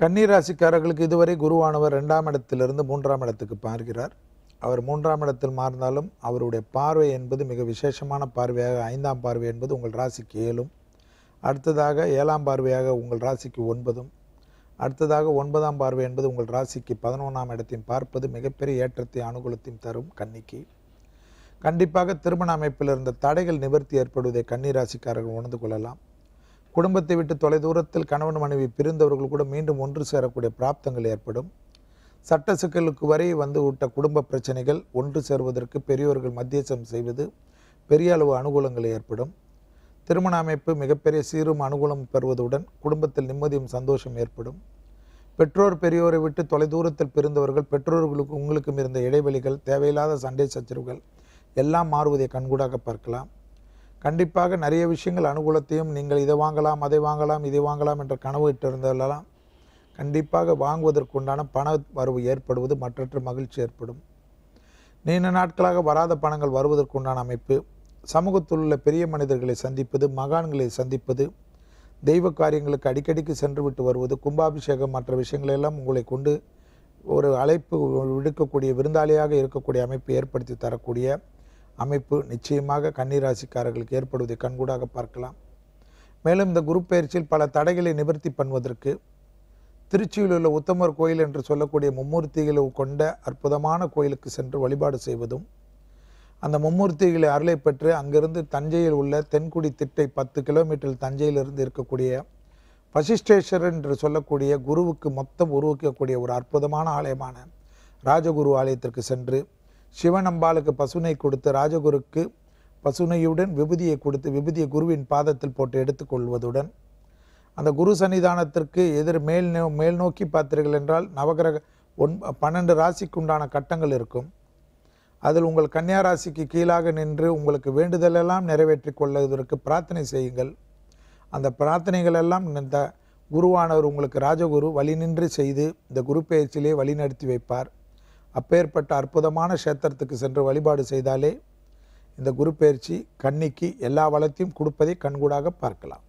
கன்னிராசிக்காரர்களுக்கு இதுவரை குருவானவர் ரெண்டாம் இடத்திலிருந்து மூன்றாம் இடத்துக்கு பார்க்கிறார் அவர் மூன்றாம் இடத்தில் மாறினாலும் அவருடைய பார்வை என்பது மிக விசேஷமான பார்வையாக ஐந்தாம் பார்வை என்பது உங்கள் ராசிக்கு ஏழும் அடுத்ததாக ஏழாம் பார்வையாக உங்கள் ராசிக்கு ஒன்பதும் அடுத்ததாக ஒன்பதாம் பார்வை என்பது உங்கள் ராசிக்கு பதினொன்றாம் இடத்தையும் பார்ப்பது மிகப்பெரிய ஏற்றத்தை அனுகூலத்தையும் தரும் கன்னிக்கு கண்டிப்பாக திருமண அமைப்பில் இருந்த தடைகள் நிவர்த்தி ஏற்படுவதை கன்னிராசிக்காரர்கள் உணர்ந்து கொள்ளலாம் குடும்பத்தை விட்டு தொலைதூரத்தில் கணவன் மனைவி பிரிந்தவர்கள் கூட மீண்டும் ஒன்று சேரக்கூடிய பிராப்தங்கள் ஏற்படும் சட்ட சிக்கலுக்கு வரை வந்து விட்ட குடும்ப பிரச்சனைகள் ஒன்று சேர்வதற்கு பெரியோர்கள் மத்தியசம் செய்வது பெரிய அளவு அனுகூலங்கள் ஏற்படும் திருமண அமைப்பு மிகப்பெரிய சீரும் அனுகூலம் பெறுவதுடன் குடும்பத்தில் நிம்மதியும் சந்தோஷம் ஏற்படும் பெற்றோர் பெரியோரை விட்டு தொலைதூரத்தில் பிரிந்தவர்கள் பெற்றோர்களுக்கு உங்களுக்கும் இருந்த இடைவெளிகள் தேவையில்லாத சண்டை சச்சரவுகள் எல்லாம் மாறுவதை கண்கூடாக பார்க்கலாம் கண்டிப்பாக நிறைய விஷயங்கள் அனுகூலத்தையும் நீங்கள் இதை வாங்கலாம் அதை வாங்கலாம் இதை வாங்கலாம் என்ற கனவு இட்டிருந்ததெல்லாம் கண்டிப்பாக வாங்குவதற்குண்டான பண வரவு ஏற்படுவது மற்றற்ற மகிழ்ச்சி ஏற்படும் நீண்ட நாட்களாக வராத பணங்கள் வருவதற்குண்டான அமைப்பு சமூகத்தில் உள்ள பெரிய மனிதர்களை சந்திப்பது மகான்களை சந்திப்பது தெய்வ காரியங்களுக்கு அடிக்கடிக்கு சென்றுவிட்டு வருவது கும்பாபிஷேகம் மற்ற விஷயங்களெல்லாம் உங்களை கொண்டு ஒரு அழைப்பு விடுக்கக்கூடிய விருந்தாளியாக இருக்கக்கூடிய அமைப்பு ஏற்படுத்தி தரக்கூடிய அமைப்பு நிச்சயமாக கன்னிராசிக்காரர்களுக்கு ஏற்படுவதை கண்கூடாக பார்க்கலாம் மேலும் இந்த குரு பயிற்சியில் பல தடைகளை நிவர்த்தி பண்ணுவதற்கு திருச்சியில் உள்ள உத்தமர் கோயில் என்று சொல்லக்கூடிய மும்மூர்த்திகளை கொண்ட அற்புதமான கோயிலுக்கு சென்று வழிபாடு செய்வதும் அந்த மும்மூர்த்திகளை அருளை பெற்று அங்கிருந்து தஞ்சையில் உள்ள தென்குடி திட்டை பத்து கிலோமீட்டர் தஞ்சையிலிருந்து இருக்கக்கூடிய வசிஷ்டேஸ்வரர் என்று சொல்லக்கூடிய குருவுக்கு மொத்தம் உருவாக்கக்கூடிய ஒரு அற்புதமான ஆலயமான ராஜகுரு ஆலயத்திற்கு சென்று சிவனம்பாளுக்கு பசுனை கொடுத்து ராஜகுருக்கு பசுனையுடன் விபூதியை கொடுத்து விபூதியை குருவின் பாதத்தில் போட்டு எடுத்துக்கொள்வதுடன் அந்த குரு சன்னிதானத்திற்கு எதிர் மேல் நோ மேல் நோக்கி பார்த்தீர்கள் என்றால் நவகிரக ஒன் பன்னெண்டு ராசிக்குண்டான கட்டங்கள் இருக்கும் அதில் உங்கள் கன்னியா ராசிக்கு கீழாக நின்று உங்களுக்கு வேண்டுதலெல்லாம் நிறைவேற்றி கொள்வதற்கு பிரார்த்தனை செய்யுங்கள் அந்த பிரார்த்தனைகள் எல்லாம் இந்த குருவானவர் உங்களுக்கு ராஜகுரு வழி நின்று செய்து இந்த குரு பயிற்சியிலே வழிநடத்தி வைப்பார் அப்பேற்பட்ட அற்புதமான க்ஷேத்திரத்துக்கு சென்று வழிபாடு செய்தாலே இந்த குரு பயிற்சி கண்ணிக்கு எல்லா வளத்தையும் கொடுப்பதை கண்கூடாக பார்க்கலாம்